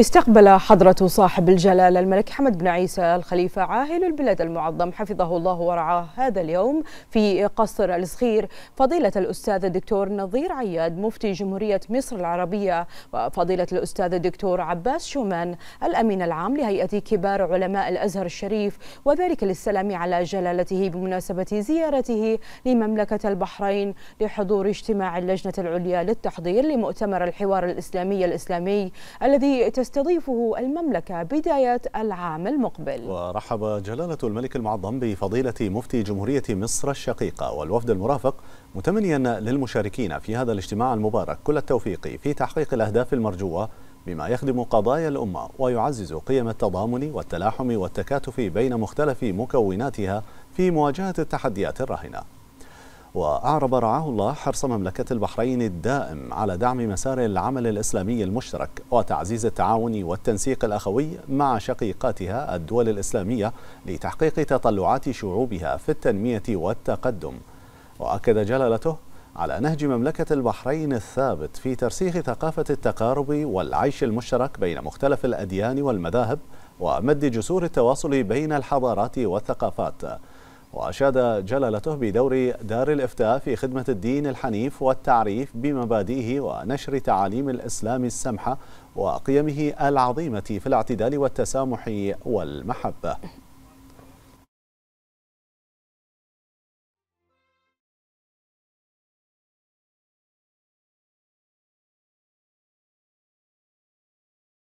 استقبل حضرة صاحب الجلالة الملك حمد بن عيسى الخليفة عاهل البلاد المعظم حفظه الله ورعاه هذا اليوم في قصر الصغير فضيلة الأستاذ الدكتور نظير عياد مفتي جمهورية مصر العربية وفضيلة الأستاذ الدكتور عباس شومان الأمين العام لهيئة كبار علماء الأزهر الشريف وذلك للسلام على جلالته بمناسبة زيارته لمملكة البحرين لحضور اجتماع اللجنة العليا للتحضير لمؤتمر الحوار الإسلامي الإسلامي الذي تست تستضيفه المملكة بداية العام المقبل ورحب جلالة الملك المعظم بفضيلة مفتي جمهورية مصر الشقيقة والوفد المرافق متمنيا للمشاركين في هذا الاجتماع المبارك كل التوفيق في تحقيق الأهداف المرجوة بما يخدم قضايا الأمة ويعزز قيم التضامن والتلاحم والتكاتف بين مختلف مكوناتها في مواجهة التحديات الراهنة وأعرب رعاه الله حرص مملكة البحرين الدائم على دعم مسار العمل الإسلامي المشترك وتعزيز التعاون والتنسيق الأخوي مع شقيقاتها الدول الإسلامية لتحقيق تطلعات شعوبها في التنمية والتقدم وأكد جلالته على نهج مملكة البحرين الثابت في ترسيخ ثقافة التقارب والعيش المشترك بين مختلف الأديان والمذاهب ومد جسور التواصل بين الحضارات والثقافات وأشاد جلالته بدور دار الإفتاء في خدمة الدين الحنيف والتعريف بمبادئه ونشر تعاليم الإسلام السمحة وقيمه العظيمة في الاعتدال والتسامح والمحبة